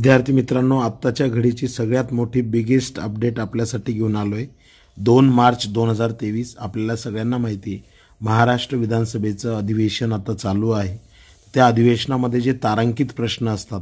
विद्यार्थी मित्रांनो आत्ताच्या घडीची सगळ्यात मोठी बिगेस्ट अपडेट आपल्यासाठी घेऊन आलो आहे दोन मार्च दोन हजार तेवीस आपल्याला सगळ्यांना माहिती आहे महाराष्ट्र विधानसभेचं अधिवेशन आता चालू आहे त्या अधिवेशनामध्ये जे तारांकित प्रश्न असतात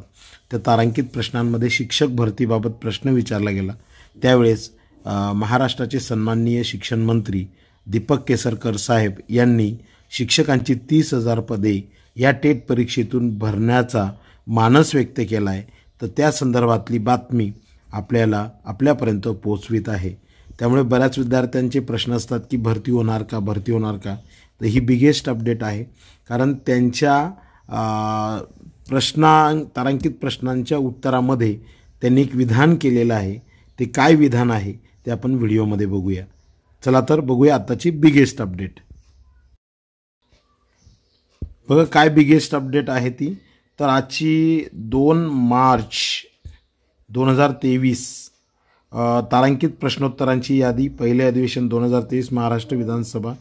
त्या तारांकित प्रश्नांमध्ये शिक्षक भरतीबाबत प्रश्न विचारला गेला त्यावेळेस महाराष्ट्राचे सन्माननीय शिक्षण मंत्री दीपक केसरकर साहेब यांनी शिक्षकांची तीस हजार पदे या टेट परीक्षेतून भरण्याचा मानस व्यक्त केला आहे तर त्या संदर्भातली बातमी आपल्याला आपल्यापर्यंत पोचवीत आहे त्यामुळे बऱ्याच विद्यार्थ्यांचे प्रश्न असतात की भरती होणार का भरती होणार का तर ही बिगेस्ट अपडेट आहे कारण त्यांच्या प्रश्ना तारांकित प्रश्नांच्या उत्तरामध्ये त्यांनी एक विधान केलेलं आहे ते काय विधान आहे ते आपण व्हिडिओमध्ये बघूया चला तर बघूया आत्ताची बिगेस्ट अपडेट बघा काय बिगेस्ट अपडेट आहे ती तर आजची दोन मार्च दोन हजार तेवीस तारांकित प्रश्नोत्तरांची यादी पहिले अधिवेशन दोन हजार तेवीस महाराष्ट्र विधानसभा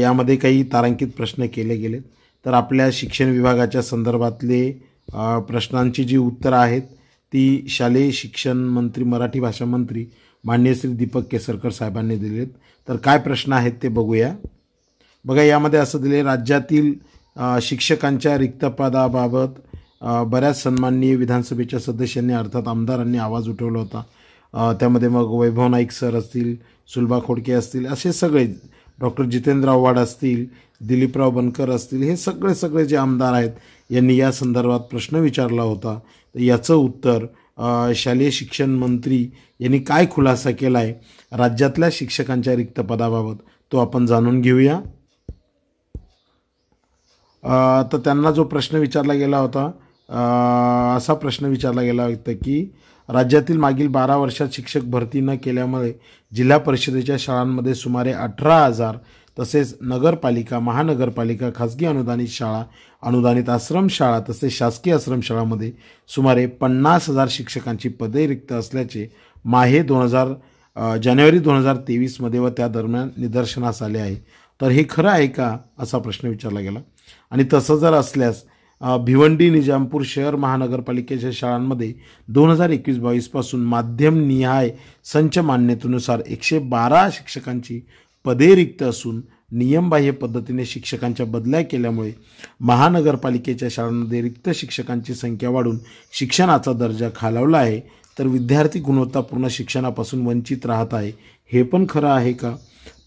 यामध्ये काही तारांकित प्रश्न केले गेलेत तर आपल्या शिक्षण विभागाच्या संदर्भातले प्रश्नांची जी उत्तरं आहेत ती शालेय शिक्षण मंत्री मराठी भाषा मंत्री मान्य श्री दीपक केसरकर साहेबांनी दिलेत तर काय प्रश्न आहेत ते बघूया बघा यामध्ये असं दिले राज्यातील शिक्षकांच्या रिक्त पदाबाबत बऱ्याच सन्माननीय विधानसभेच्या सदस्यांनी अर्थात आमदारांनी आवाज उठवला होता त्यामध्ये मग वैभव नाईक सर असतील सुलभा खोडके असतील असे सगळे डॉक्टर जितेंद्र आव्हाड असतील दिलीपराव बनकर असतील हे सगळे सगळे जे आमदार आहेत यांनी या संदर्भात प्रश्न विचारला होता तर याचं उत्तर शालेय शिक्षण मंत्री यांनी काय खुलासा केला आहे राज्यातल्या शिक्षकांच्या रिक्त पदाबाबत तो आपण जाणून घेऊया तर त्यांना जो प्रश्न विचारला गेला होता असा प्रश्न विचारला गेला होता की राज्यातील मागील बारा वर्षात शिक्षक भरती न केल्यामुळे जिल्हा परिषदेच्या शाळांमध्ये सुमारे अठरा हजार तसेच नगरपालिका महानगरपालिका खाजगी अनुदानित शाळा अनुदानित आश्रमशाळा तसेच शासकीय आश्रमशाळामध्ये सुमारे पन्नास हजार शिक्षकांची पदे रिक्त असल्याचे माहे दोन हजार जानेवारी दोन हजार तेवीसमध्ये व त्या दरम्यान निदर्शनास आले आहे तर हे खरं आहे का असा प्रश्न विचारला गेला आणि तसं जर असल्यास भिवंडी निजामपूर शहर महानगरपालिकेच्या शाळांमध्ये दोन हजार एकवीस बावीसपासून माध्यमनिहाय संच मान्यतेनुसार एकशे बारा शिक्षकांची पदे रिक्त असून नियमबाह्य पद्धतीने शिक्षकांच्या बदल्या केल्यामुळे महानगरपालिकेच्या शाळांमध्ये रिक्त शिक्षकांची संख्या वाढून शिक्षणाचा दर्जा खालावला आहे तर विद्यार्थी गुणवत्तापूर्ण शिक्षणापासून वंचित राहत आहे हे पण खरं आहे का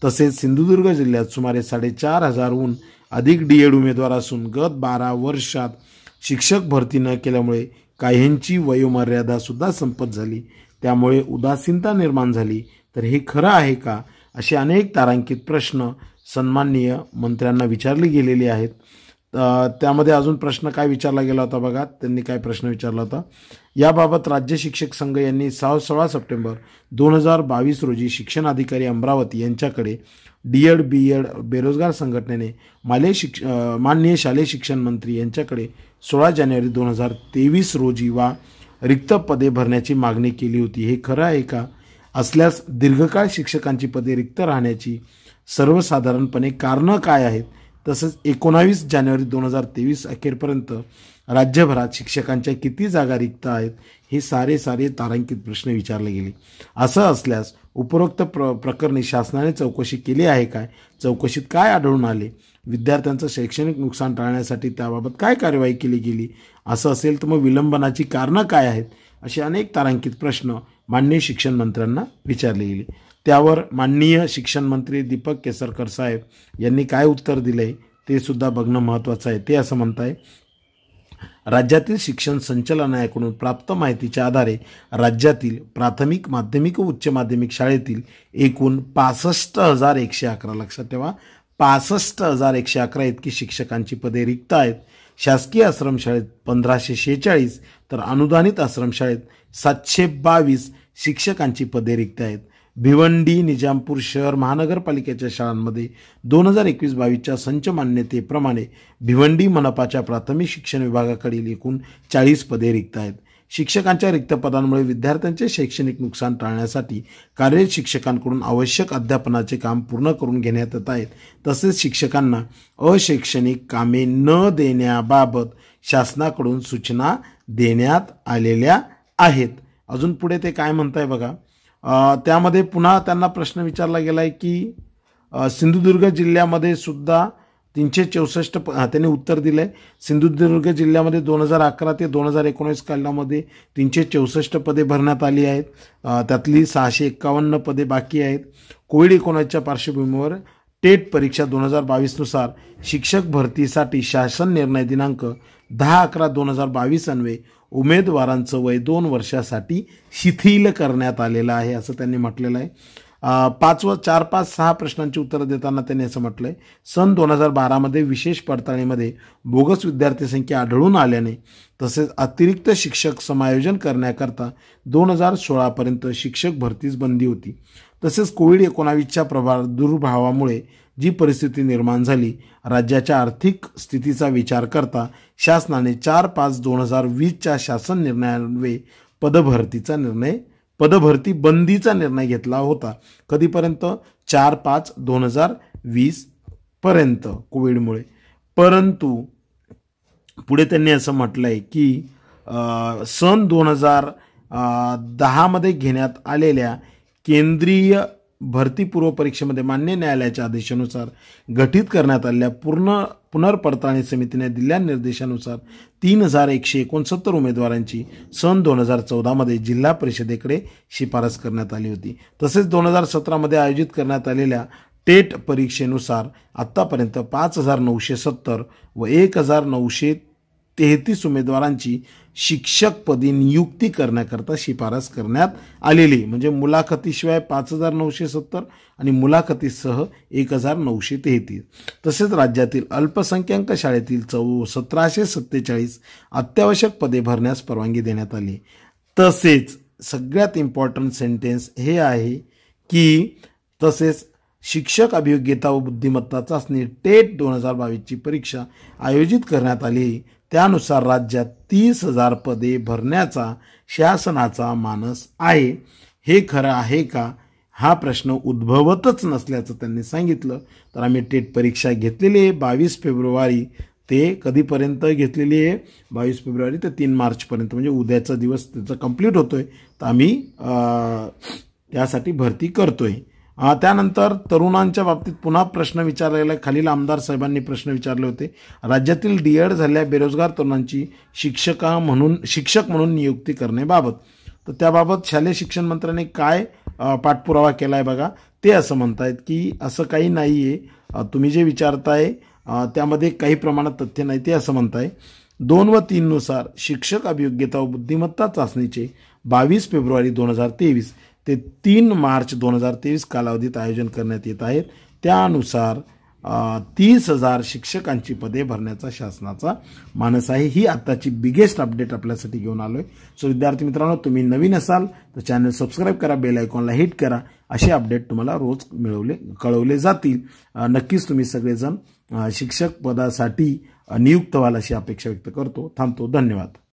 तसेच सिंधुदुर्ग जिल्ह्यात सुमारे साडेचार हजारहून अधिक डी एड उमेदवार असून गत बारा वर्षात शिक्षक भरती न केल्यामुळे काहींची वयोमर्यादासुद्धा संपत झाली त्यामुळे उदासीनता निर्माण झाली तर हे खरं आहे का असे अनेक तारांकित प्रश्न सन्माननीय मंत्र्यांना विचारले गेलेले आहेत त्यामध्ये अजून प्रश्न काय विचारला गेला होता बघा त्यांनी काय प्रश्न विचारला होता याबाबत राज्य शिक्षक संघ यांनी सहा सोळा सप्टेंबर दोन हजार बावीस रोजी शिक्षण अधिकारी अमरावती यांच्याकडे डी एड बी एड बेरोजगार संघटनेने माले शिक्ष माननीय शालेय शिक्षण मंत्री यांच्याकडे सोळा जानेवारी दोन हजार तेवीस रोजी वा रिक्त पदे भरण्याची मागणी केली होती हे खरं आहे का असल्यास दीर्घकाळ शिक्षकांची पदे रिक्त राहण्याची सर्वसाधारणपणे कारणं काय आहेत तसंच एकोणावीस जानेवारी दोन हजार तेवीस अखेरपर्यंत राज्यभरात शिक्षकांच्या किती जागा रिक्त आहेत हे सारे सारे तारांकित प्रश्न विचारले गेले असं असल्यास उपरोक्त प्र प्रकरणी शासनाने चौकशी केली आहे काय चौकशीत काय आढळून आले विद्यार्थ्यांचं शैक्षणिक नुकसान टाळण्यासाठी त्याबाबत काय कारवाई केली गेली असं असेल तर मग विलंबनाची कारणं काय आहेत असे अनेक तारांकित प्रश्न माननीय शिक्षण मंत्र्यांना विचारले गेले त्यावर माननीय शिक्षण मंत्री दीपक केसरकर साहेब यांनी काय उत्तर दिलं आहे ते सुद्धा बघणं महत्त्वाचं आहे ते असं म्हणत आहे राज्यातील शिक्षण संचालनालयाकडून प्राप्त माहितीच्या आधारे राज्यातील प्राथमिक माध्यमिक व उच्च माध्यमिक शाळेतील एकूण पासष्ट हजार एकशे अकरा लक्षात ठेवा पासष्ट हजार एकशे अकरा इतकी शिक्षकांची पदे रिक्त आहेत शासकीय आश्रमशाळेत पंधराशे शेहेचाळीस तर अनुदानित आश्रमशाळेत सातशे बावीस शिक्षकांची पदे रिक्त आहेत भिवंडी निजामपूर शहर महानगरपालिकेच्या शाळांमध्ये दोन हजार एकवीस बावीसच्या संच मान्यतेप्रमाणे भिवंडी मनपाच्या प्राथमिक शिक्षण विभागाकडील एकूण चाळीस पदे रिक्त आहेत शिक्षकांच्या रिक्त पदांमुळे विद्यार्थ्यांचे शैक्षणिक नुकसान टाळण्यासाठी कार्यरत शिक्षकांकडून आवश्यक अध्यापनाचे काम पूर्ण करून घेण्यात येत आहेत तसेच शिक्षकांना अशैक्षणिक कामे न देण्याबाबत शासनाकडून सूचना देण्यात आलेल्या आहेत अजून पुढे ते काय म्हणत आहे बघा त्यामध्ये पुन्हा त्यांना प्रश्न विचारला गेला आहे की सिंधुदुर्ग जिल्ह्यामध्ये सुद्धा तीनशे चौसष्ट प त्यांनी उत्तर दिलं आहे सिंधुदुर्ग जिल्ह्यामध्ये दोन हजार अकरा ते दोन हजार एकोणीस कालामध्ये तीनशे चौसष्ट पदे भरण्यात आली आहेत त्यातली सहाशे एक्कावन्न पदे बाकी आहेत कोविड एकोणीसच्या पार्श्वभूमीवर टेट परीक्षा दोन हजार बावीसनुसार शिक्षक भरतीसाठी शासन निर्णय दिनांक दहा अकरा दोन हजार बावीस अन्वे उमेदवारांचं वय दोन वर्षासाठी शिथिल करण्यात आलेलं आहे असं त्यांनी म्हटलेलं आहे पाचवं चार पाच सहा प्रश्नांची उत्तरं देताना त्यांनी असं म्हटलं आहे सन दोन हजार बारामध्ये विशेष पडताळणीमध्ये बोगस विद्यार्थी संख्या आढळून आल्याने तसेच अतिरिक्त शिक्षक समायोजन करण्याकरता दोन हजार सोळापर्यंत शिक्षक भरतीस बंदी होती तसेच कोविड एकोणावीसच्या प्रभाव दुर्भावामुळे जी परिस्थिती निर्माण झाली राज्याच्या आर्थिक स्थितीचा विचार करता शासनाने चार पाच दोन हजार वीसच्या शासन निर्णयान्वये पदभरतीचा निर्णय पदभरती बंदीचा निर्णय घेतला होता कधीपर्यंत चार पाच दोन हजार वीसपर्यंत कोविडमुळे परंतु पुढे त्यांनी असं म्हटलं आहे की सन दोन हजार दहामध्ये घेण्यात आलेल्या केंद्रीय पूर्व परीक्षेमध्ये मान्य न्यायालयाच्या आदेशानुसार गठीत करण्यात आलेल्या पूर्ण पुनर्पडताळणी समितीने दिलेल्या निर्देशानुसार तीन हजार एकशे एकोणसत्तर उमेदवारांची सन दोन हजार चौदामध्ये जिल्हा परिषदेकडे शिफारस करण्यात आली होती तसेच दोन हजार सतरामध्ये आयोजित करण्यात आलेल्या टेट परीक्षेनुसार आत्तापर्यंत पाच हजार नऊशे सत्तर व एक हजार नऊशे तेहतीस उमेदवारांची शिक्षकपदी नियुक्ती करण्याकरता शिफारस करण्यात आलेली म्हणजे मुलाखतीशिवाय पाच हजार नऊशे सत्तर आणि मुलाखतीसह एक हजार नऊशे तेहतीस तसेच राज्यातील अल्पसंख्याक शाळेतील चौ सतराशे सत्तेचाळीस अत्यावश्यक पदे भरण्यास परवानगी देण्यात आली तसेच सगळ्यात इम्पॉर्टंट सेंटेन्स हे आहे की तसेच शिक्षक अभियोग्यता व बुद्धिमत्ता चाचणी टेट दोन हजार बावीसची परीक्षा आयोजित करण्यात आली त्यानुसार राज्यात तीस हजार पदे भरण्याचा शासनाचा मानस आहे हे खरं आहे का हा प्रश्न उद्भवतच नसल्याचं त्यांनी सांगितलं तर आम्ही टेट परीक्षा घेतलेली आहे बावीस फेब्रुवारी ते कधीपर्यंत घेतलेली आहे बावीस फेब्रुवारी ते तीन मार्चपर्यंत म्हणजे उद्याचा दिवस त्याचा कंप्लीट होतो आहे तर आम्ही त्यासाठी भरती करतो आहे त्यानंतर तरुणांच्या बाबतीत पुन्हा प्रश्न विचारलेला खालील आमदार साहेबांनी प्रश्न विचारले होते राज्यातील डी एड झालेल्या बेरोजगार तरुणांची शिक्षका म्हणून शिक्षक म्हणून नियुक्ती करण्याबाबत तर त्याबाबत शालेय शिक्षण मंत्र्यांनी काय पाठपुरावा केला आहे बघा ते असं म्हणतायत की असं काही नाही आहे तुम्ही जे विचारताय त्यामध्ये काही प्रमाणात तथ्य नाही ते असं म्हणताय दोन व तीननुसार शिक्षक अभियोग्यता व बुद्धिमत्ता चाचणीचे बावीस फेब्रुवारी दोन हजार तेवीस ते तीन मार्च दोन हजार तेवीस कालावधीत आयोजन करण्यात येत आहेत त्यानुसार तीस हजार शिक्षकांची पदे भरण्याचा शासनाचा मानस आहे ही आत्ताची बिगेस्ट अपडेट आपल्यासाठी घेऊन आलो आहे सो विद्यार्थी मित्रांनो तुम्ही नवीन असाल तर चॅनल सबस्क्राईब करा बेल आयकॉनला हिट करा असे अपडेट तुम्हाला रोज मिळवले कळवले जातील नक्कीच तुम्ही सगळेजण शिक्षक पदासाठी नियुक्त व्हाल अशी अपेक्षा व्यक्त करतो थांबतो धन्यवाद